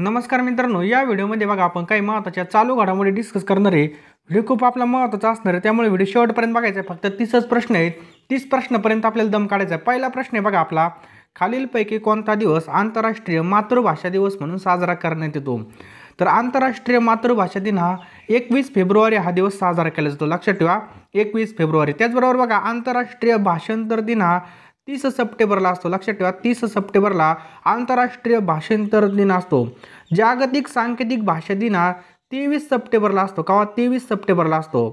नमस्कार मित्रांनो या व्हिडिओमध्ये बघा आपण काही महत्त्वाच्या चालू घडामोडी डिस्कस करणार आहे व्हिडिओ खूप आपला महत्त्वाचा असणार आहे त्यामुळे व्हिडिओ शेवटपर्यंत बघायचा आहे फक्त तीसच प्रश्न आहेत तीस प्रश्नापर्यंत आपल्याला दम काढायचा आहे पहिला प्रश्न आहे बघा आपला खालीलपैकी कोणता दिवस आंतरराष्ट्रीय मातृभाषा दिवस म्हणून साजरा करण्यात येतो तर आंतरराष्ट्रीय मातृभाषा दिन हा एकवीस फेब्रुवारी हा दिवस साजरा केला जातो लक्षात ठेवा एकवीस फेब्रुवारी त्याचबरोबर बघा आंतरराष्ट्रीय भाषांतर दिन हा तीस सप्टेंबरला असतो लक्षात ठेवा तीस सप्टेंबरला आंतरराष्ट्रीय भाषांतर दिन असतो जागतिक सांकेतिक भाषा दिन तेवीस सप्टेंबरला असतो किंवा तेवीस सप्टेंबरला असतो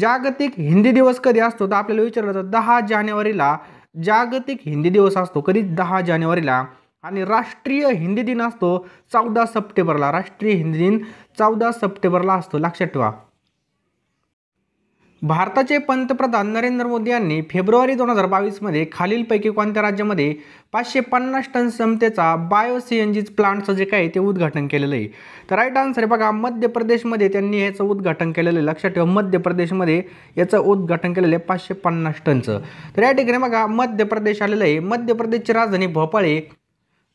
जागतिक हिंदी दिवस कधी असतो तर आपल्याला विचारलं जातं दहा जानेवारीला जागतिक हिंदी दिवस असतो कधी दहा जानेवारीला आणि राष्ट्रीय हिंदी दिन असतो चौदा सप्टेंबरला राष्ट्रीय हिंदी दिन चौदा सप्टेंबरला असतो लक्षात ठेवा भारताचे पंतप्रधान नरेंद्र मोदी यांनी फेब्रुवारी दोन हजार बावीसमध्ये खालीलपैकी कोणत्या राज्यामध्ये पाचशे पन्नास टन क्षमतेचा बायो सी एन जी प्लांटचं जे काय ते उद्घाटन केलेलं आहे तर राईट आन्सर आहे बघा मध्य प्रदेशमध्ये त्यांनी याचं उद्घाटन केलेलं आहे लक्षात ठेवा मध्य प्रदेशमध्ये याचं उद्घाटन केलेलं आहे पाचशे पन्नास टनचं तर या ठिकाणी बघा मध्य प्रदेश आलेलं आहे मध्य प्रदेशची राजधानी भोपाळ आहे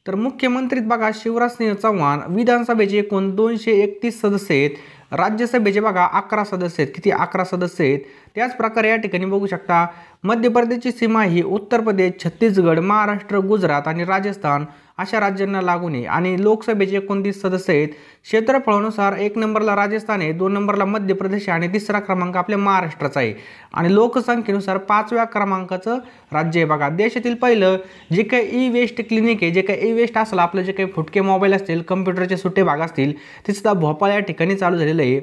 तर मुख्यमंत्रीत बघा शिवराज सिंह चव्हाण विधानसभेचे एकूण दोनशे एकतीस सदस्य आहेत राज्यसभेचे बघा अकरा सदस्य आहेत किती अकरा सदस्य आहेत त्याच प्रकारे या ठिकाणी बघू शकता मध्य प्रदेशची सीमा ही उत्तर प्रदेश छत्तीसगड महाराष्ट्र गुजरात आणि राजस्थान अशा राज्यांना लागू नये आणि लोकसभेचे एकोणतीस सदस्य आहेत क्षेत्रफळानुसार एक नंबरला राजस्थान आहे दोन नंबरला मध्य प्रदेश आहे आणि तिसरा क्रमांक आपल्या महाराष्ट्राचा आहे आणि लोकसंख्येनुसार पाचव्या क्रमांकाचं राज्य आहे बघा देशातील पहिलं जे काही ई वेस्ट क्लिनिक आहे जे काही ई वेस्ट असेल आपलं जे काही फुटके मोबाईल असतील कम्प्युटरचे सुट्टे भाग असतील ते सुद्धा भोपाळ या ठिकाणी चालू झालेलं आहे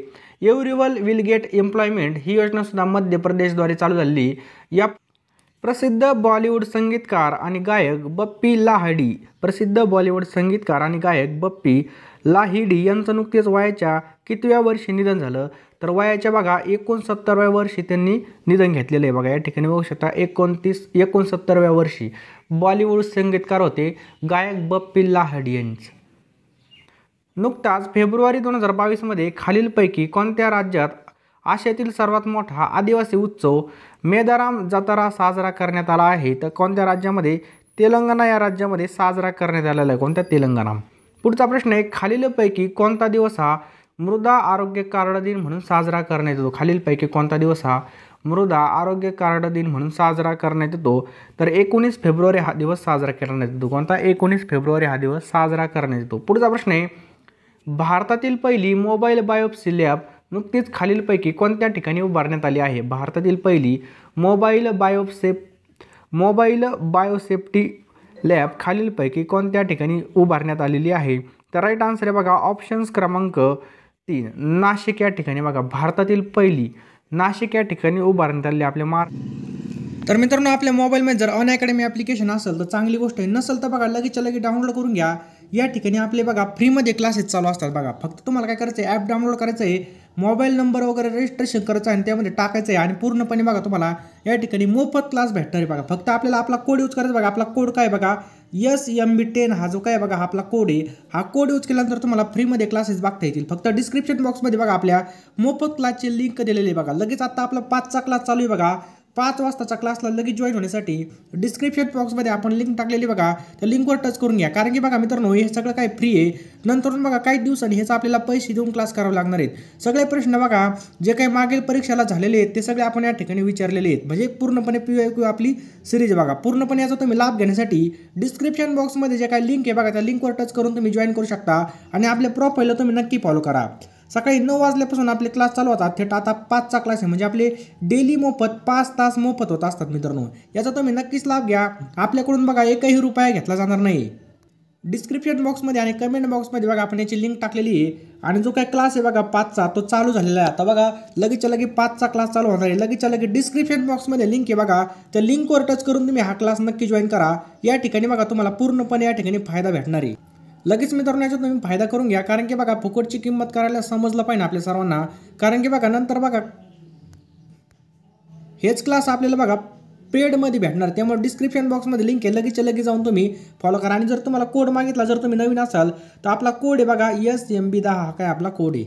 एव्हरीवल विल गेट एम्प्लॉयमेंट ही योजनासुद्धा मध्य प्रदेशद्वारे चालू झाली या प्रसिद्ध बॉलिवूड संगीतकार आणि गायक बप्पी लाहडी प्रसिद्ध बॉलिवूड संगीतकार आणि गायक बप्पी लाहिडी यांचं नुकतेच वयाच्या कितव्या वर्षी निधन झालं तर वयाच्या बघा एकोणसत्तरव्या वर्षी त्यांनी निधन घेतलेलं आहे बघा या ठिकाणी बघू शकता एकोणतीस एकोणसत्तरव्या वर्षी बॉलिवूड संगीतकार होते गायक बप्पी लाहडी यांचे नुकताच फेब्रुवारी दोन हजार बावीसमध्ये खालीलपैकी कोणत्या राज्यात आशियातील सर्वात मोठा आदिवासी उत्सव मेदाराम जतारा साजरा करण्यात आला आहे तर कोणत्या राज्यामध्ये तेलंगणा या राज्यामध्ये साजरा करण्यात आलेला आहे कोणत्या तेलंगणा पुढचा प्रश्न आहे खालीलपैकी कोणता दिवस हा मृदा आरोग्य कार्ड दिन म्हणून साजरा करण्यात येतो खालीलपैकी कोणता दिवस हा मृदा आरोग्य कार्ड दिन म्हणून साजरा करण्यात येतो तर एकोणीस फेब्रुवारी हा दिवस साजरा करण्यात येतो कोणता एकोणीस फेब्रुवारी हा दिवस साजरा करण्यात येतो पुढचा प्रश्न आहे भारतातील पहिली मोबाईल बायोप्सी लॅब नुकतीच खालीलपैकी कोणत्या ठिकाणी उभारण्यात आली आहे भारतातील पहिली मोबाईल बायोसेप मोबाईल बायोसेफ्टी लॅब खालीलपैकी कोणत्या ठिकाणी उभारण्यात आलेली आहे तर राईट आन्सर आहे बघा ऑप्शन्स क्रमांक तीन नाशिक या ठिकाणी बघा भारतातील पहिली नाशिक या ठिकाणी उभारण्यात आलेली आपल्या मार तर मित्रांनो आपल्या मोबाईलमध्ये जर अन अकॅडमी ॲप्लिकेशन असेल तर चांगली गोष्ट आहे नसेल तर बघा लगेचच्या लगेच डाउनलोड करून घ्या या ठिकाणी आपले बघा फ्रीमध्ये क्लासेस चालू असतात बघा फक्त तुम्हाला काय करायचं आहे ॲप डाउनलोड करायचं आहे मोबाईल नंबर वगैरे रजिस्ट्रेशन करायचं आणि त्यामध्ये टाकायचं आहे आणि पूर्णपणे बघा तुम्हाला या ठिकाणी मोफत क्लास भेटणार आहे बघा फक्त आपल्याला आपला कोड यूज करायचा बघा आपला कोड काय बघा यस एम बी टेन हा जो काय बघा हा आपला कोड आहे हा कोड यूज केल्यानंतर तुम्हाला फ्रीमध्ये क्लासेस बघता येतील फक्त डिस्क्रिप्शन बॉक्समध्ये बघा आपल्या मोफत क्लासची लिंक दिलेली आहे बघा लगेच आता आपला पाचचा क्लास चालू आहे बघा पाच वाजताच्या क्लासला लगेच जॉईन होण्यासाठी डिस्क्रिप्शन बॉक्समध्ये आपण लिंक टाकलेली बघा त्या लिंकवर टच करून घ्या कारण की बघा मित्रांनो हे सगळं काय फ्री आहे नंतरून बघा काही दिवसांनी ह्याचा आपल्याला पैसे देऊन क्लास करावं लागणार आहेत सगळे प्रश्न बघा जे काही मागील परीक्षेला झालेले आहेत ते सगळे आपण या ठिकाणी विचारलेले आहेत म्हणजे पूर्णपणे पी क्यू आपली सिरीज बघा पूर्णपणे याचा तुम्ही लाभ घेण्यासाठी डिस्क्रिप्शन बॉक्समध्ये जे काही लिंक आहे बघा त्या लिंकवर टच करून तुम्ही जॉईन करू शकता आणि आपल्या प्रोफाईलला तुम्ही नक्की फॉलो करा सकाळी नऊ वाजल्यापासून आपले क्लास चालू होतात थेट आता पाचचा क्लास आहे म्हणजे आपले डेली मोफत पाच तास मोफत होत असतात मित्रांनो याचा तुम्ही नक्कीच लाभ घ्या आपल्याकडून बघा एकही रुपया घेतला जाणार नाही डिस्क्रिप्शन बॉक्समध्ये आणि कमेंट बॉक्समध्ये बघा आपण याची लिंक टाकलेली आहे आणि जो काय क्लास आहे बघा पाचचा तो चालू झालेला आहे आता बघा लगेचच्या लगे पाचचा क्लास चालू होणार आहे लगेचच्या लगे डिस्क्रिप्शन बॉक्समध्ये लिंक आहे बघा त्या लिंकवर टच करून तुम्ही हा क्लास नक्की जॉईन करा या ठिकाणी बघा तुम्हाला पूर्णपणे या ठिकाणी फायदा भेटणार आहे लगेच मित्रांनो याचा तुम्ही फायदा करून घ्या कारण की बघा फुकटची किंमत करायला समजलं पाहिजे आपल्या सर्वांना कारण की बघा नंतर बघा हेच क्लास आपल्याला बघा पेडमध्ये भेटणार त्यामुळे डिस्क्रिप्शन बॉक्समध्ये लिंक आहे लगेच लगेच जाऊन तुम्ही फॉलो करा आणि जर तुम्हाला कोड मागितला जर तुम्ही नवीन असाल तर आपला कोड आहे बघा एस एम बी दहा हा काय आपला कोड आहे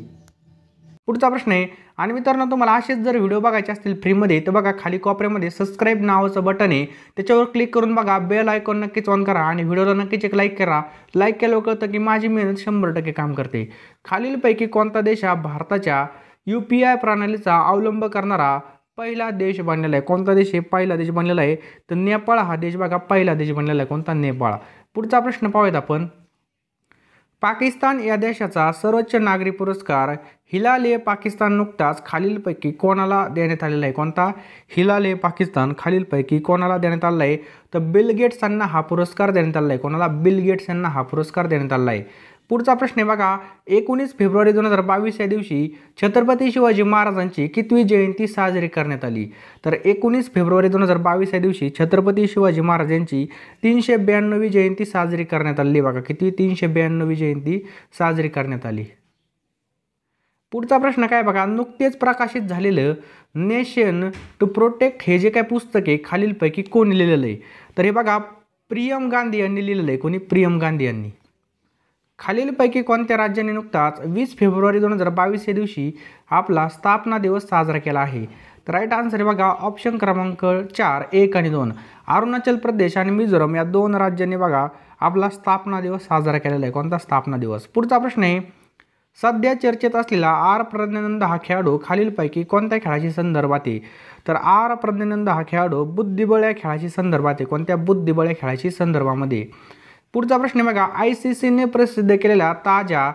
पुढचा प्रश्न आहे आणि मित्रांनो तुम्हाला असेच जर व्हिडिओ बघायचे असतील फ्रीमध्ये तर बघा खाली कोपऱ्यामध्ये सबस्क्राईब नावाचं बटन आहे त्याच्यावर क्लिक करून बघा बेल आयकॉन नक्कीच ऑन करा आणि व्हिडिओला नक्कीच एक लाईक करा लाईक केल्यावर कळतं की माझी मेहनत शंभर टक्के काम करते खालीलपैकी कोणता देश हा भारताच्या यू पी आय प्रणालीचा अवलंब करणारा पहिला देश बनलेला आहे कोणता देश हे पहिला देश बनलेला आहे तर नेपाळ हा देश बघा पहिला देश बनलेला आहे कोणता नेपाळ पुढचा प्रश्न पाहूयात आपण पाकिस्तान या देशाचा सर्वोच्च नागरी पुरस्कार हिलाल ए पाकिस्तान नुकताच खालीलपैकी कोणाला देण्यात आलेला आहे कोणता हिलाल ए पाकिस्तान खालीलपैकी कोणाला देण्यात आला आहे तर बिल गेट्स यांना हा पुरस्कार देण्यात आला आहे कोणाला बिल गेट्स यांना हा पुरस्कार देण्यात आला आहे पुढचा प्रश्न आहे बघा एकोणीस फेब्रुवारी दोन हजार बावीस या दिवशी छत्रपती शिवाजी महाराजांची कितवी जयंती साजरी करण्यात आली तर एकोणीस फेब्रुवारी दोन हजार बावीस या दिवशी छत्रपती शिवाजी महाराज यांची तीनशे ब्याण्णवी जयंती साजरी करण्यात आली बघा कितवी तीनशे ब्याण्णवी जयंती साजरी करण्यात आली पुढचा प्रश्न काय बघा नुकतेच प्रकाशित झालेलं नेशन टू प्रोटेक्ट हे जे काय पुस्तके खालीलपैकी कोणी लिहिलेलं आहे तर हे बघा प्रियम गांधी यांनी लिहिलेलं आहे कोणी प्रियम गांधी यांनी खालीलपैकी कोणत्या राज्याने नुकताच वीस फेब्रुवारी दोन हजार बावीस या दिवशी आपला स्थापना दिवस साजरा केला आहे तर राईट आन्सर बघा ऑप्शन क्रमांक चार एक आणि दोन अरुणाचल प्रदेश आणि मिझोरम या दोन राज्यांनी बघा आपला स्थापना दिवस साजरा केलेला आहे कोणता स्थापना दिवस पुढचा प्रश्न आहे सध्या चर्चेत असलेला आर प्रज्ञानंद हा खेळाडू खालीलपैकी कोणत्या खेळाशी संदर्भात आहे तर आर प्रज्ञानंद हा खेळाडू बुद्धिबळ या खेळाशी संदर्भात आहे कोणत्या बुद्धिबळ या खेळाशी संदर्भामध्ये पुढचा प्रश्न बघा आय सी सीने प्रसिद्ध केलेल्या ताज्या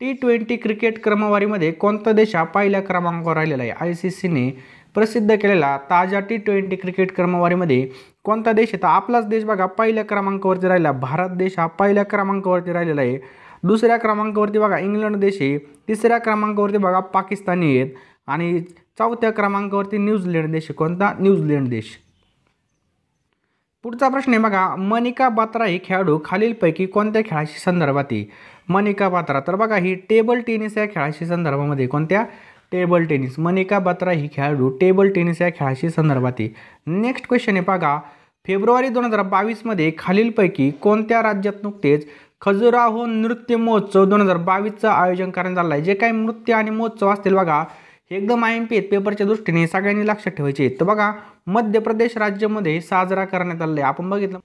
टी ट्वेंटी क्रिकेट क्रमवारीमध्ये कोणता देश हा पहिल्या क्रमांकावर राहिलेला आहे आय सी सीने प्रसिद्ध केलेला ताज्या टी ट्वेंटी क्रिकेट क्रमवारीमध्ये कोणता देश आहे तर आपलाच देश बघा पहिल्या क्रमांकावरती राहिला भारत देश हा पहिल्या क्रमांकावरती राहिलेला आहे दुसऱ्या क्रमांकावरती बघा इंग्लंड देश आहे तिसऱ्या क्रमांकावरती बघा पाकिस्तानी आहेत आणि चौथ्या क्रमांकावरती न्यूझीलंड देश कोणता न्यूझीलंड देश पुढचा प्रश्न आहे बघा मनिका बात्रा ही खेळाडू खालीलपैकी कोणत्या खेळाशी संदर्भात आहे मनिका बात्रा तर बघा ही टेबल टेनिस या खेळाशी संदर्भामध्ये कोणत्या टेबल टेनिस मनिका बात्रा ही खेळाडू टेबल टेनिस या खेळाशी संदर्भात आहे नेक्स्ट क्वेश्चन आहे बघा फेब्रुवारी दोन हजार बावीसमध्ये खालीलपैकी कोणत्या राज्यात नुकतेच खजुराहो नृत्य महोत्सव दोन हजार बावीसचं आयोजन करण्यात आलं आहे जे काही नृत्य आणि महोत्सव असतील बघा हे एकदम आय एम पी पेपरच्या दृष्टीने सगळ्यांनी लक्षात ठेवायचे तर बघा मध्य प्रदेश राज्यामध्ये साजरा करण्यात आले आहे आपण बघितलं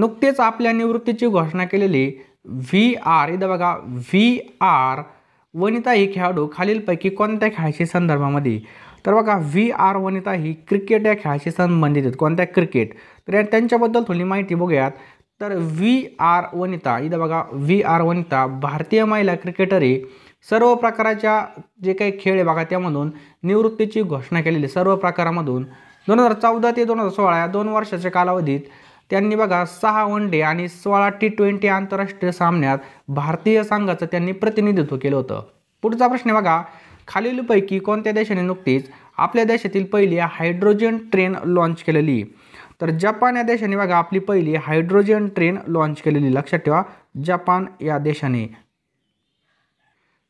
नुकतेच आपल्या निवृत्तीची घोषणा केलेली व्ही आर इथं बघा व्ही आर वनिता ही खेळाडू खालीलपैकी कोणत्या खेळाशी संदर्भामध्ये तर बघा व्ही आर वनिता ही क्रिकेट या खेळाशी संबंधित आहेत कोणत्या क्रिकेट तर त्यांच्याबद्दल थोडी माहिती बघूयात तर व्ही आर वनिता इथं बघा व्ही आर वनिता भारतीय महिला क्रिकेटर ही सर्व प्रकाराच्या जे काही खेळ आहे बघा त्यामधून निवृत्तीची घोषणा केलेली सर्व प्रकारामधून दोन हजार चौदा ते दोन हजार सोळा या दोन वर्षाच्या कालावधीत त्यांनी बघा सहा वन डे आणि सोळा टी ट्वेंटी आंतरराष्ट्रीय सामन्यात भारतीय संघाचं त्यांनी प्रतिनिधित्व केलं होतं पुढचा प्रश्न बघा खालीलपैकी कोणत्या देशाने नुकतीच आपल्या देशातील पहिली हायड्रोजन ट्रेन लॉन्च केलेली तर जपान या देशाने बघा आपली पहिली हायड्रोजन ट्रेन लॉन्च केलेली लक्षात ठेवा जपान या देशाने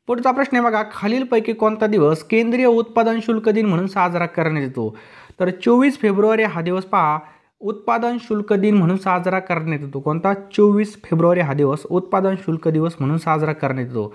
पुढचा प्रश्न आहे बघा खालीलपैकी कोणता दिवस केंद्रीय उत्पादन शुल्क दिन म्हणून साजरा करण्यात येतो तर चोवीस फेब्रुवारी हा दिवस पहा उत्पादन शुल्क दिन म्हणून साजरा करण्यात येतो कोणता चोवीस फेब्रुवारी हा दिवस उत्पादन शुल्क दिवस म्हणून साजरा करण्यात येतो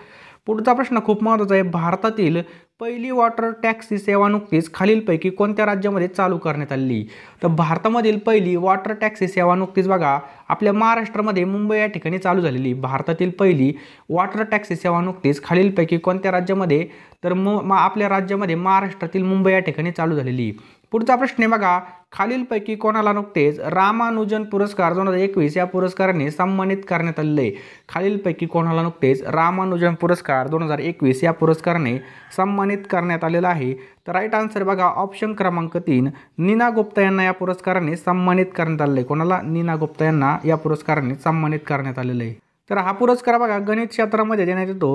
पुढचा प्रश्न खूप महत्त्वाचा आहे भारतातील पहिली वॉटर टॅक्सी सेवा नुकतीच खालीलपैकी कोणत्या राज्यामध्ये चालू करण्यात आली तर भारतामधील पहिली वॉटर टॅक्सी सेवा नुकतीच बघा आपल्या महाराष्ट्रामध्ये मुंबई या ठिकाणी चालू झालेली भारतातील पहिली वॉटर टॅक्सी सेवा नुकतीच खालीलपैकी कोणत्या राज्यामध्ये तर म आपल्या राज्यामध्ये महाराष्ट्रातील मुंबई या ठिकाणी चालू झालेली पुढचा प्रश्न आहे बघा खालीलपैकी कोणाला नुकतेच रामानुजन पुरस्कार दोन हजार एकवीस या पुरस्काराने सन्मानित करण्यात आलेले आहे खालीलपैकी कोणाला नुकतेच रामानुजन पुरस्कार दोन हजार एकवीस या पुरस्काराने सन्मानित करण्यात आलेला आहे तर राईट आन्सर बघा ऑप्शन क्रमांक तीन नीना गुप्ता यांना या पुरस्काराने सन्मानित करण्यात आलेलं आहे कोणाला नीना गुप्ता यांना या पुरस्काराने सन्मानित करण्यात आलेलं आहे तर हा पुरस्कार बघा गणित क्षेत्रामध्ये देण्यात येतो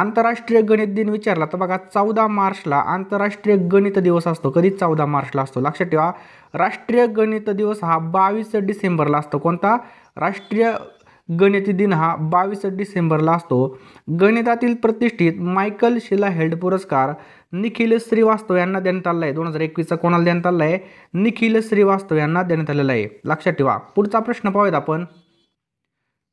आंतरराष्ट्रीय गणित दिन विचारला तर बघा चौदा मार्चला आंतरराष्ट्रीय गणित दिवस असतो कधी चौदा मार्चला असतो लक्षात ठेवा राष्ट्रीय गणित दिवस हा बावीस डिसेंबरला असतो कोणता राष्ट्रीय गणित दिन हा बावीस डिसेंबरला असतो गणितातील प्रतिष्ठित मायकल शिला हेल्ड पुरस्कार निखिल श्रीवास्तव यांना देण्यात आला आहे दोन हजार एकवीसचा कोणाला देण्यात आला आहे निखिल श्रीवास्तव यांना देण्यात आलेला आहे लक्षात ठेवा पुढचा प्रश्न पाहूयात आपण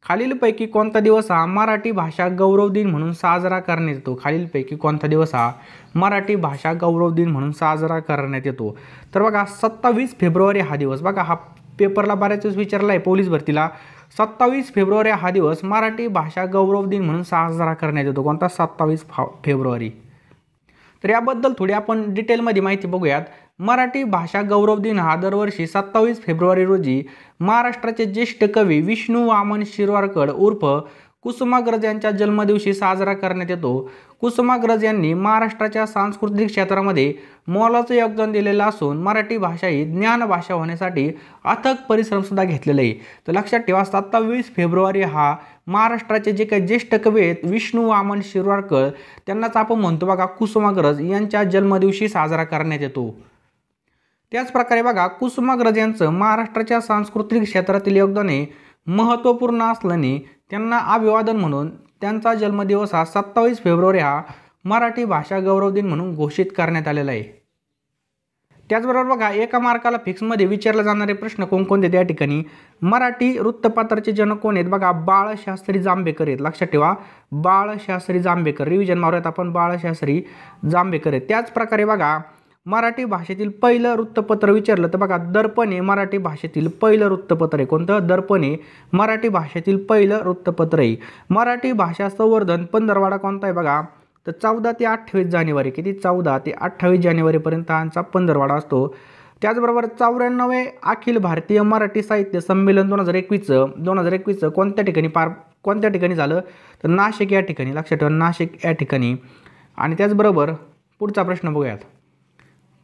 खालीलपैकी कोणता दिवस हा मराठी भाषा गौरव दिन म्हणून साजरा करण्यात येतो खालीलपैकी कोणता दिवस हा मराठी भाषा गौरव दिन म्हणून साजरा करण्यात येतो तर बघा सत्तावीस फेब्रुवारी हा दिवस बघा हा पेपरला बऱ्याच वेळेस विचारला आहे पोलीस भरतीला सत्तावीस फेब्रुवारी हा दिवस मराठी भाषा गौरव दिन म्हणून साजरा करण्यात येतो कोणता सत्तावीस फेब्रुवारी तर याबद्दल थोडी आपण डिटेलमध्ये माहिती बघूयात मराठी भाषा गौरव दिन हा दरवर्षी सत्तावीस फेब्रुवारी रोजी महाराष्ट्राचे ज्येष्ठ कवी विष्णू वामन शिरवारकर उर्फ कुसुमाग्रज यांच्या जन्मदिवशी साजरा करण्यात येतो कुसुमाग्रज यांनी महाराष्ट्राच्या सांस्कृतिक क्षेत्रामध्ये मोलाचं योगदान दिलेलं असून मराठी भाषा ही ज्ञान भाषा होण्यासाठी अथक परिश्रमसुद्धा घेतलेले आहे तर लक्षात ठेवा सत्तावीस फेब्रुवारी हा महाराष्ट्राचे जे काही ज्येष्ठ कवी आहेत विष्णू वामन शिरवारकर त्यांनाच आपण म्हणतो बघा कुसुमाग्रज यांच्या जन्मदिवशी साजरा करण्यात येतो त्याचप्रकारे बघा कुसुमाग्रज यांचं महाराष्ट्राच्या सांस्कृतिक क्षेत्रातील योगदाने महत्त्वपूर्ण असल्याने त्यांना अभिवादन म्हणून त्यांचा जन्मदिवस हा सत्तावीस फेब्रुवारी हा मराठी भाषा गौरव दिन म्हणून घोषित करण्यात आलेला आहे त्याचबरोबर बघा एका मार्काला फिक्समध्ये विचारले जाणारे प्रश्न कोणकोणते त्या ठिकाणी मराठी वृत्तपत्राचे जनक कोण आहेत बघा बाळशास्त्री जांभेकर आहेत लक्षात ठेवा बाळशास्त्री जांभेकर रिव्हिजन मारूयात आपण बाळशास्त्री जांभेकर आहेत त्याचप्रकारे बघा मराठी भाषेतील पहिलं वृत्तपत्र विचारलं तर बघा दर्पण हे मराठी भाषेतील पहिलं वृत्तपत्र आहे कोणतं दर्पण हे मराठी भाषेतील पहिलं वृत्तपत्र आहे मराठी भाषा संवर्धन पंधरवाडा कोणता आहे बघा तर चौदा ते अठ्ठावीस जानेवारी किती चौदा ते अठ्ठावीस जानेवारीपर्यंत आमचा पंधरवाडा असतो त्याचबरोबर चौऱ्याण्णव अखिल भारतीय मराठी साहित्य संमेलन दोन हजार एकवीसचं दोन हजार एकवीसचं कोणत्या ठिकाणी पार कोणत्या ठिकाणी झालं तर नाशिक या ठिकाणी लक्षात ठेवा नाशिक या ठिकाणी आणि त्याचबरोबर पुढचा प्रश्न बघूयात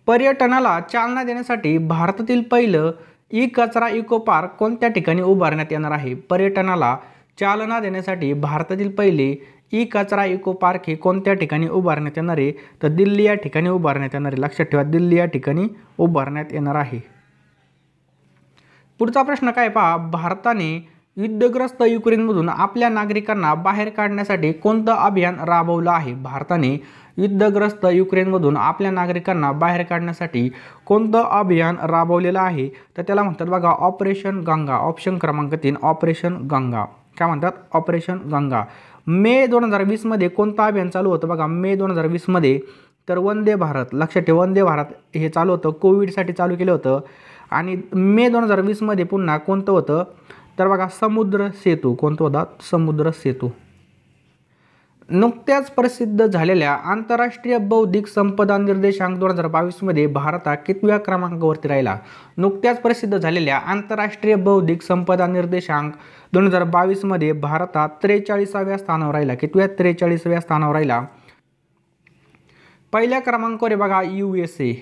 पर्यटनाला चालना देण्यासाठी भारतातील पहिलं ई कचरा इको पार्क कोणत्या ठिकाणी उभारण्यात येणार आहे पर्यटनाला चालना देण्यासाठी भारतातील पहिले ई कचरा इको पार्क हे कोणत्या ठिकाणी उभारण्यात येणार आहे तर दिल्ली या ठिकाणी उभारण्यात येणार आहे लक्षात ठेवा दिल्ली या ठिकाणी उभारण्यात येणार आहे पुढचा प्रश्न काय पहा भारताने युद्धग्रस्त युक्रेनमधून आपल्या नागरिकांना बाहेर काढण्यासाठी कोणतं अभियान राबवलं आहे भारताने युद्धग्रस्त युक्रेनमधून आपल्या नागरिकांना बाहेर काढण्यासाठी कोणतं अभियान राबवलेलं आहे तर त्याला म्हणतात बघा ऑपरेशन गंगा ऑप्शन क्रमांक तीन ऑपरेशन गंगा काय म्हणतात ऑपरेशन गंगा मे दोन हजार वीसमध्ये कोणतं अभियान चालू होतं बघा मे दोन हजार वीसमध्ये तर वंदे भारत लक्षात ठेव वंदे भारत हे चालू होतं कोविडसाठी चालू केलं होतं आणि मे दोन हजार वीसमध्ये पुन्हा कोणतं होतं तर बघा समुद्र सेतू कोणतं होता समुद्र सेतू नुकत्याच प्रसिद्ध झालेल्या आंतरराष्ट्रीय बौद्धिक संपदा निर्देशांक दोन हजार बावीसमध्ये भारत हा कितव्या क्रमांकावरती राहिला नुकत्याच प्रसिद्ध झालेल्या आंतरराष्ट्रीय बौद्धिक संपदा निर्देशांक दोन हजार बावीसमध्ये भारत हा त्रेचाळीसाव्या स्थानावर राहिला कितव्या त्रेचाळीसाव्या स्थानावर राहिला पहिल्या क्रमांकावर बघा यू एस ए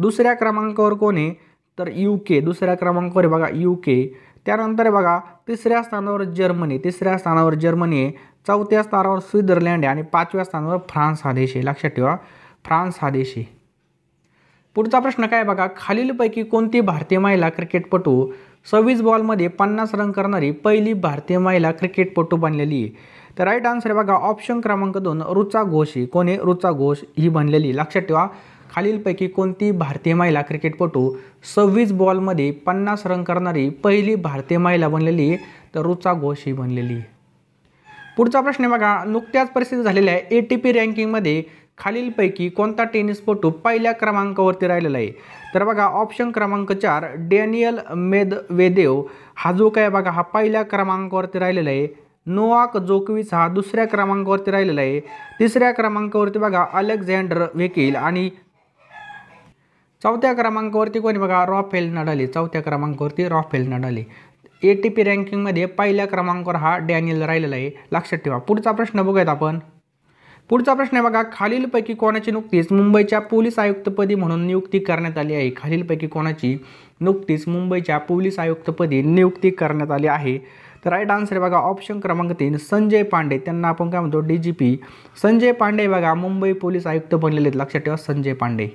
दुसऱ्या क्रमांकावर कोण आहे तर यू के दुसऱ्या क्रमांकावर बघा यू के त्यानंतर बघा तिसऱ्या स्थानावर जर्मनी तिसऱ्या स्थानावर जर्मनी आहे चौथ्या स्थानावर स्वित्झर्लंड आणि पाचव्या स्थानावर फ्रान्स हा देश आहे लक्षात ठेवा फ्रान्स हा देश आहे पुढचा प्रश्न काय बघा खालीलपैकी कोणती भारतीय महिला क्रिकेटपटू सव्वीस बॉलमध्ये पन्नास रन करणारी पहिली भारतीय महिला क्रिकेटपटू बनलेली आहे तर राईट आन्सर आहे बघा ऑप्शन क्रमांक दोन रुचा घोष ही कोणी रुचा घोष ही बनलेली लक्षात ठेवा खालीलपैकी कोणती भारतीय महिला क्रिकेटपटू सव्वीस बॉलमध्ये पन्नास रन करणारी पहिली भारतीय महिला बनलेली आहे तर रुचा घोष ही बनलेली आहे पुढचा प्रश्न बघा नुकत्याच परिस्थिती झालेल्या ए टी पी रँकिंगमध्ये खालीलपैकी कोणता टेनिसपटू पहिल्या क्रमांकावरती राहिलेला आहे तर बघा ऑप्शन क्रमांक चार डॅनियल मेदवेदेव हा जो काय बघा हा पहिल्या क्रमांकावरती राहिलेला आहे नोआक जोकविच हा दुसऱ्या क्रमांकावरती राहिलेला आहे तिसऱ्या क्रमांकावरती बघा अलेक्झांडर वेकील आणि चौथ्या क्रमांकावरती कोणी बघा रॉफेल नडाली चौथ्या क्रमांकावरती रॉफेल नडाली ए टी पी रँकिंगमध्ये पहिल्या क्रमांकावर हा डॅनियल राहिलेला आहे लक्षात ठेवा पुढचा प्रश्न बघूयात आपण पुढचा प्रश्न आहे बघा खालीलपैकी कोणाची नुकतीच मुंबईच्या पोलीस आयुक्तपदी म्हणून नियुक्ती करण्यात आली आहे खालीलपैकी कोणाची नुकतीच मुंबईच्या पोलीस आयुक्तपदी नियुक्ती करण्यात आली आहे तर राईट आन्सर बघा ऑप्शन क्रमांक तीन संजय पांडे त्यांना आपण काय म्हणतो D G P Sanjay Pande बघा मुंबई पोलीस आयुक्त बनलेले आहेत लक्षात ठेवा संजय पांडे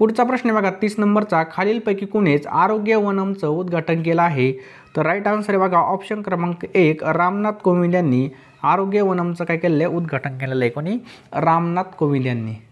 पुढचा प्रश्न बघा तीस नंबरचा खालीलपैकी कुणीच आरोग्य वनमचं उद्घाटन केलं आहे तर राईट आन्सर आहे बघा ऑप्शन क्रमांक एक रामनाथ कोविंद यांनी आरोग्य वनमचं काय केलं आहे उद्घाटन केलेलं आहे कोणी रामनाथ कोविंद यांनी